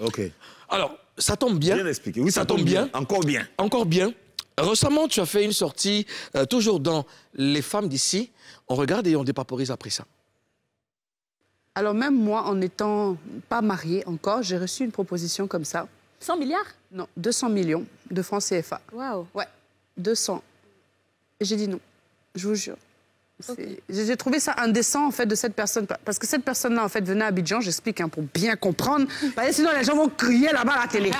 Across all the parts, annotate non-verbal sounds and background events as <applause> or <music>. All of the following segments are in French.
Ok. Alors, ça tombe bien. Bien expliqué. Oui, ça, tombe, bien. Encore bien. Encore bien. Récemment, tu as fait une sortie, euh, toujours dans Les femmes d'ici. On regarde et on dépaporise après ça. Alors, même moi, en n'étant pas mariée encore, j'ai reçu une proposition comme ça. 100 milliards Non, 200 millions de francs CFA. Waouh Ouais, 200. J'ai dit non, je vous jure. J'ai trouvé ça indécent, en fait, de cette personne. Parce que cette personne-là, en fait, venait à Abidjan, j'explique, hein, pour bien comprendre. <laughs> Bah, sinon, les gens vont crier là-bas à la télé.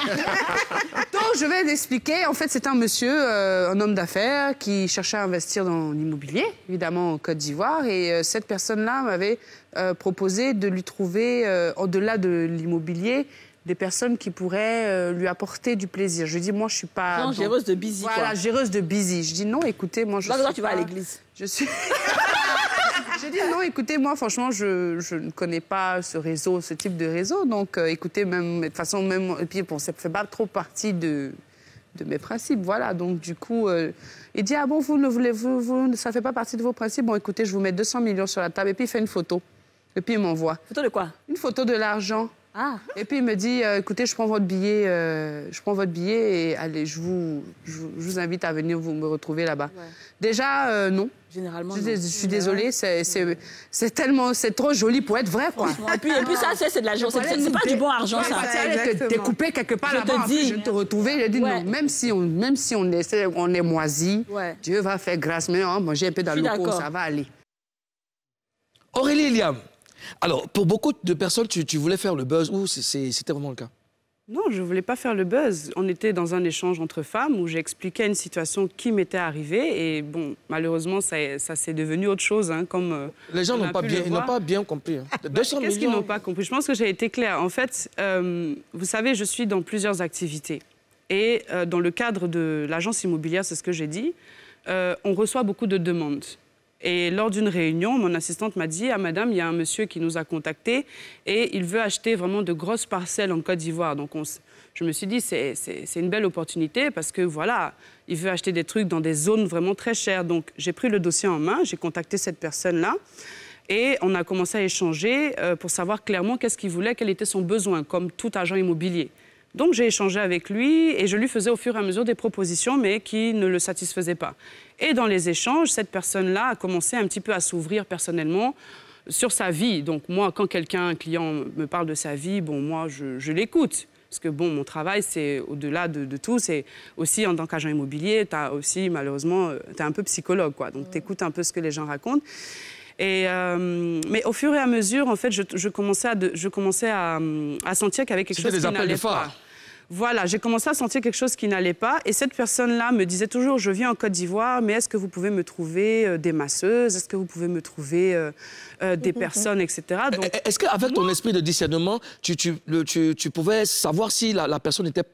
<laughs> Donc, je vais l'expliquer. En fait, c'est un monsieur, euh, un homme d'affaires, qui cherchait à investir dans l'immobilier, évidemment, en Côte d'Ivoire. Et euh, cette personne-là m'avait euh, proposé de lui trouver, au-delà de l'immobilier, des personnes qui pourraient euh, lui apporter du plaisir. Je dis, moi, je suis pas. Non, géreuse de busy. Voilà, géreuse de busy. Je dis, non, écoutez, moi, je. Bah, suis tu vas à l'église. Je suis. <laughs> Je dis, non, écoutez, moi, franchement, je, ne connais pas ce réseau, ce type de réseau. Donc, euh, écoutez, même, de toute façon, même. Et puis, bon, ça ne fait pas trop partie de mes principes, voilà. Donc, du coup, euh, il dit, ah bon, vous ne voulez, vous, ça fait pas partie de vos principes. Bon, écoutez, je vous mets 200 millions sur la table. Et puis, il fait une photo. Et puis, il m'envoie. Photo de quoi Une photo de l'argent. Ah. Et puis il me dit, euh, écoutez, je prends votre billet, euh, je prends votre billet et allez, je vous, je, vous invite à venir vous me retrouver là-bas. Déjà, euh, non. Généralement. Je, suis désolée, c'est tellement, c'est trop joli pour être vrai, quoi. Et puis, et puis ça, c'est de l'argent, c'est pas du bon argent, ça. T'es coupé quelque part là-bas, je te retrouvais, j'ai dit non, même si on, même si on est, on est moisi, Dieu va faire grâce, mais on hein, manger un peu dans le ça va aller. Aurélie Liam, alors, pour beaucoup de personnes, tu, voulais faire le buzz ou c'était vraiment le cas non, je ne voulais pas faire le buzz. On était dans un échange entre femmes où j'expliquais une situation qui m'était arrivée. Et bon, malheureusement, ça, s'est devenu autre chose. Hein, comme, euh, les gens n'ont pas, bien, pas bien compris. Hein. Bah, qu'est-ce qu'ils n'ont pas compris Je pense que j'ai été claire. En fait, euh, vous savez, je suis dans plusieurs activités. Et euh, dans le cadre de l'agence immobilière, c'est ce que j'ai dit, on reçoit beaucoup de demandes. Et lors d'une réunion, mon assistante m'a dit Ah, madame, il y a un monsieur qui nous a contactés et il veut acheter vraiment de grosses parcelles en Côte d'Ivoire. Donc, je me suis dit C'est une belle opportunité parce que voilà, il veut acheter des trucs dans des zones vraiment très chères. Donc, j'ai pris le dossier en main, j'ai contacté cette personne-là. Et on a commencé à échanger euh, pour savoir clairement qu'est-ce qu'il voulait, quel était son besoin, comme tout agent immobilier. Donc j'ai échangé avec lui et je lui faisais au fur et à mesure des propositions, mais qui ne le satisfaisaient pas. Et dans les échanges, cette personne-là a commencé un petit peu à s'ouvrir personnellement sur sa vie. Donc moi, quand quelqu'un, un client, me parle de sa vie, bon, moi, je, l'écoute. Parce que bon, mon travail, c'est au-delà de, tout, c'est aussi en tant qu'agent immobilier, tu as aussi malheureusement, euh, tu es un peu psychologue, quoi. Donc tu écoutes un peu ce que les gens racontent. Et, euh, mais au fur et à mesure, en fait, je, commençais, à, je commençais à, à sentir qu'il y avait quelque chose qui n'allait pas voilà, j'ai commencé à sentir quelque chose qui n'allait pas. Et cette personne-là me disait toujours, je viens en Côte d'Ivoire, mais est-ce que vous pouvez me trouver euh, des masseuses Est-ce que vous pouvez me trouver euh, euh, des mm, mm, mm. personnes, etc. Est-ce qu'avec ton esprit de discernement, tu, pouvais savoir si la, personne était,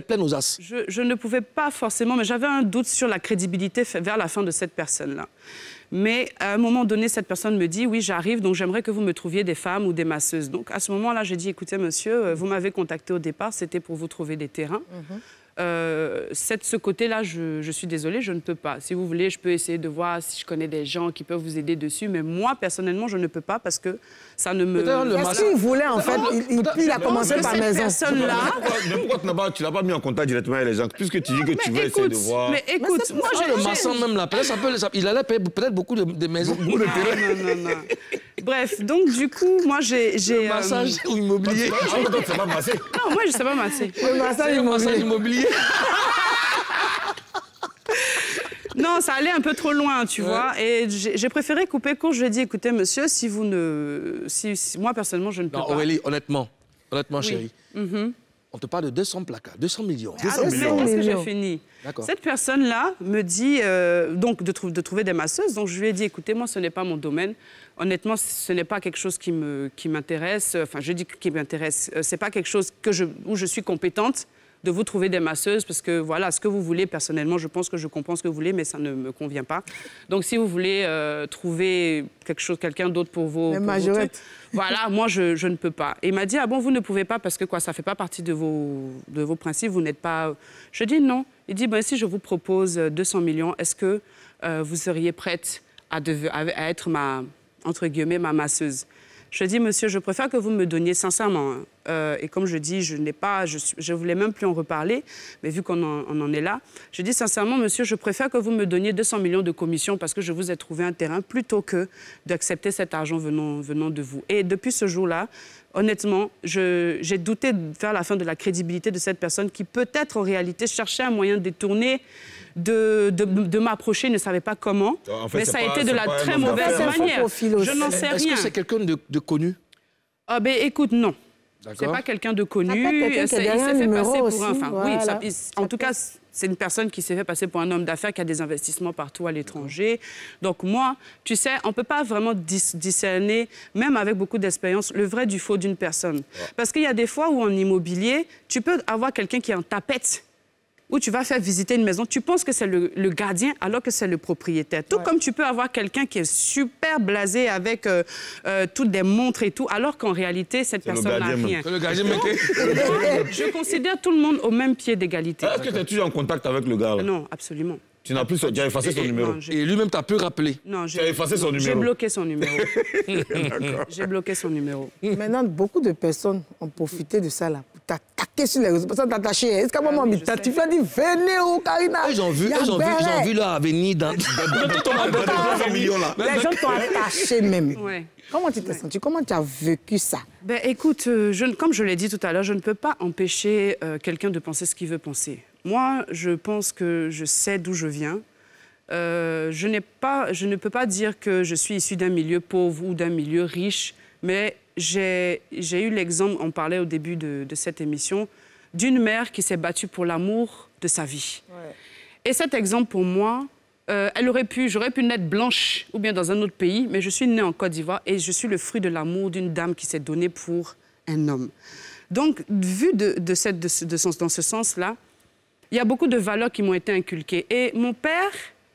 pleine aux as je, je ne pouvais pas forcément, mais j'avais un doute sur la crédibilité vers la fin de cette personne-là. Mais à un moment donné, cette personne me dit, oui, j'arrive, donc j'aimerais que vous me trouviez des femmes ou des masseuses. Donc à ce moment-là, j'ai dit, écoutez, monsieur, vous m'avez contacté au départ, c'était pour vous trouvez des terrains. Mhm. Euh, cette, ce côté-là, je, je, suis désolée, je ne peux pas. Si vous voulez, je peux essayer de voir si je connais des gens qui peuvent vous aider dessus, mais moi, personnellement, je ne peux pas parce que ça ne me... si vous voulez voulait, en fait, il, a commencé par maison. là Mais pourquoi tu n'as pas, pas mis en contact directement avec les gens Puisque tu dis que tu veux essayer de voir... Mais écoute, moi, je j'ai... Le maçon, même la presse, il allait payer peut-être beaucoup de, maisons. non, non, non, Bref, donc du coup, moi j'ai. Le massage euh, ou immobilier. Ah, non, tu sais pas masser. Non, moi je sais pas masser. Le massage immobilier. <laughs> non, ça allait un peu trop loin, tu vois. Et j'ai préféré couper court. Je lui ai dit, écoutez, monsieur, si vous ne... moi, personnellement, je ne peux pas. Aurélie, honnêtement, honnêtement, chérie, mhm. on te parle de 200 placards, 200 millions. 200 ah, millions. que j'ai fini. Cette personne-là me dit, euh, donc, de, trouver des masseuses. Donc, je lui ai dit, écoutez, moi, ce n'est pas mon domaine. Honnêtement, ce n'est pas quelque chose qui m'intéresse. enfin, je dis qui m'intéresse. n'est euh, pas quelque chose que où je suis compétente de vous trouver des masseuses parce que voilà, ce que vous voulez, personnellement, je pense que je comprends ce que vous voulez, mais ça ne me convient pas. Donc si vous voulez euh, trouver quelque chose, quelqu'un d'autre pour vos... Pour voilà, moi, je, ne peux pas. il m'a dit, ah bon, vous ne pouvez pas parce que quoi, ça ne fait pas partie de vos, de vos principes, vous n'êtes pas... Je dis non. Il dit, ben, si je vous propose 200 euh, millions, est-ce que euh, vous seriez prête à, être ma, entre guillemets, ma masseuse je dis, monsieur, je préfère que vous me donniez sincèrement, hein. Euh, et comme je dis, je n'ai pas, je, voulais même plus en reparler, mais vu qu'on en, est là, je dis sincèrement, monsieur, je préfère que vous me donniez 200 millions de commissions parce que je vous ai trouvé un terrain plutôt que d'accepter cet argent venant, venant de vous. Et depuis ce jour-là, honnêtement, j'ai douté de faire la fin de la crédibilité de cette personne qui peut-être en réalité cherchait un moyen de, de, de m'approcher, ne savait pas comment. mais ça a été de la très mauvaise manière. Je n'en sais rien. Est-ce que c'est quelqu'un de, de connu ah ben écoute, non. C'est pas quelqu'un de connu. Ah, euh, s'est fait passer pour un. en tout cas, c'est une personne qui s'est fait passer pour un homme d'affaires qui a des investissements partout à l'étranger. Donc moi, tu sais, on ne peut pas vraiment discerner, même avec beaucoup d'expérience, le vrai du faux d'une personne. Ah. Parce qu'il y a des fois où en immobilier, tu peux avoir quelqu'un qui est en tapette où tu vas faire visiter une maison, tu penses que c'est le, gardien alors que c'est le propriétaire. Tout comme tu peux avoir quelqu'un qui est super blasé avec euh, euh, toutes des montres et tout, alors qu'en réalité, cette personne n'a rien. je considère tout le monde au même pied d'égalité. Ah, est-ce que tu es toujours en contact avec le gars Non, absolument. Tu n'as plus Tu as effacé son numéro. et lui-même t'a pu rappeler Non, j'ai... effacé son numéro. J'ai bloqué son numéro. <laughs> j'ai bloqué son numéro. Maintenant, beaucoup de personnes ont profité de ça là t'attaquer sur les réseaux, ça t'attacher. Est-ce qu'à un ah moment, tu vas dire, venez au Karina. Ils ont vu, ils ont vu, ils ont vu leur avenir dans. Les gens t'ont attaché même. Comment tu t'es senti Comment tu as vécu ça Ben écoute, euh, comme je l'ai dit tout à l'heure, je ne peux pas empêcher euh, quelqu'un de penser ce qu'il veut penser. Moi, je pense que je sais d'où je viens. Euh, je, pas, je ne peux pas dire que je suis issu d'un milieu pauvre ou d'un milieu riche, mais j'ai eu l'exemple, on parlait au début de, cette émission, d'une mère qui s'est battue pour l'amour de sa vie. Et cet exemple, pour moi, euh, elle aurait pu, j'aurais pu naître blanche ou bien dans un autre pays, mais je suis née en Côte d'Ivoire et je suis le fruit de l'amour d'une dame qui s'est donnée pour un homme. Donc, vu de, dans ce sens-là, il y a beaucoup de valeurs qui m'ont été inculquées. Et mon père,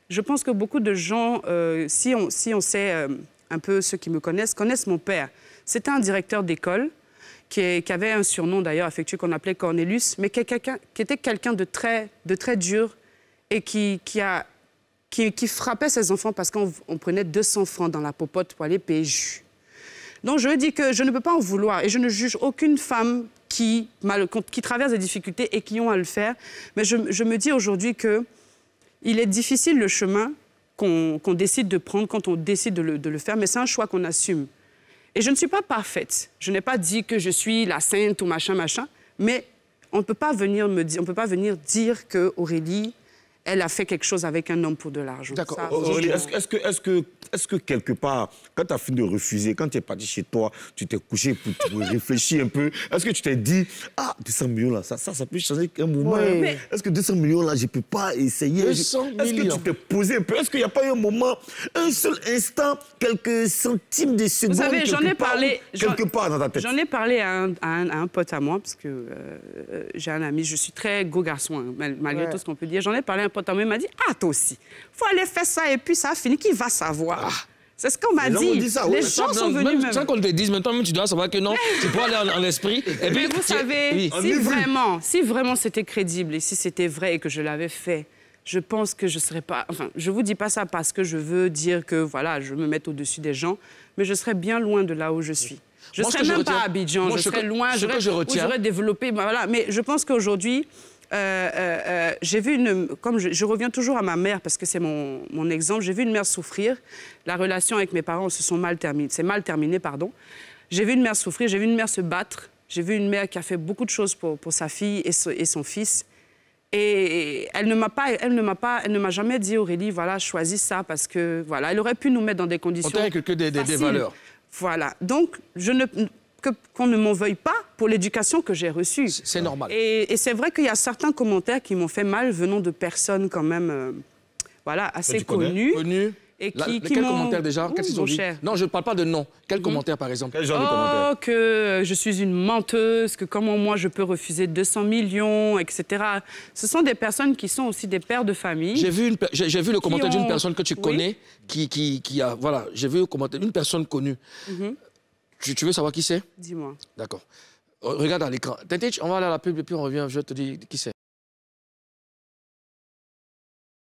je pense que beaucoup de gens, euh, si on, sait euh, un peu ceux qui me connaissent, connaissent mon père. C'était un directeur d'école qui, avait un surnom d'ailleurs affectueux qu'on appelait Cornelius, mais qui, était quelqu'un de très, dur et qui, frappait ses enfants parce qu'on prenait 200 francs dans la popote pour aller payer Donc je dis que je ne peux pas en vouloir et je ne juge aucune femme qui, traverse des difficultés et qui ont à le faire. Mais je, me dis aujourd'hui que il est difficile le chemin qu'on décide de prendre quand on décide de le faire, mais c'est un choix qu'on assume. Et je ne suis pas parfaite. Je n'ai pas dit que je suis la sainte ou machin, machin. Mais on ne peut pas venir me dire, on peut pas venir dire que Aurélie elle a fait quelque chose avec un homme pour de l'argent. D'accord. Est-ce que, est que, quelque part, quand tu as fini de refuser, quand tu es parti chez toi, tu t'es couché pour, <laughs> réfléchir un peu, est-ce que tu t'es dit, ah, 200 millions là, ça, ça, ça peut changer qu'un moment. Hein. Est-ce que 200 millions là, je peux pas essayer Est-ce que tu t'es posé un peu Est-ce qu'il n'y a pas eu un moment, un seul instant, quelques centimes de seconde, Vous savez, j'en ai parlé. Quelque part dans ta tête. J'en ai parlé à un, pote à moi, parce que euh, j'ai un ami, je suis très gros garçon, hein, malgré tout ce qu'on peut dire. J'en ai parlé important, il m'a dit, ah, toi aussi, il faut aller faire ça et puis ça a fini, qui va savoir ah. C'est ce qu'on m'a dit. Les gens sont venus même. même. Sans qu'on te dise, maintenant, même tu dois savoir que non, <laughs> tu peux aller en, esprit. Et puis, Mais vous savez, si, vraiment, si vraiment c'était crédible et si c'était vrai et que je l'avais fait, je pense que je ne serais pas... Enfin, je ne vous dis pas ça parce que je veux dire que, voilà, je me mette au-dessus des gens, mais je serais bien loin de là où je suis. Je ne serais même pas à Abidjan, serais je, je serais que... loin, j'aurais développé... Bah, voilà. Mais je pense qu'aujourd'hui, euh, euh, euh, j'ai vu une... Comme je, reviens toujours à ma mère, parce que c'est mon, mon, exemple, j'ai vu une mère souffrir. La relation avec mes parents se sont mal terminée. C'est mal terminé, pardon. J'ai vu une mère souffrir, j'ai vu une mère se battre. J'ai vu une mère qui a fait beaucoup de choses pour, pour sa fille et, et, son fils. Et elle ne m'a pas, elle ne m'a pas, elle ne m'a jamais dit Aurélie, voilà, choisis ça parce que voilà, elle aurait pu nous mettre dans des conditions. On que des, valeurs. Voilà. Donc je ne qu'on ne m'en veuille pas pour l'éducation que j'ai reçue. C'est normal. Et, c'est vrai qu'il y a certains commentaires qui m'ont fait mal venant de personnes quand même euh, voilà, assez connues. Connues. Et qui, qui Quels commentaire déjà Qu'est-ce qu'ils Non, je ne parle pas de nom. Quel mmh. commentaires commentaire, par exemple oh, que je suis une menteuse, que comment moi je peux refuser 200 millions, etc. Ce sont des personnes qui sont aussi des pères de famille. J'ai vu, vu le commentaire d'une personne que tu connais, qui, qui, a... Voilà, j'ai vu le commentaire d'une personne connue. Mmh. Tu, tu, veux savoir qui c'est Dis-moi. D'accord. Oh, regarde à l'écran. Tintich, on va aller à la pub et puis on revient. Je te dis qui c'est.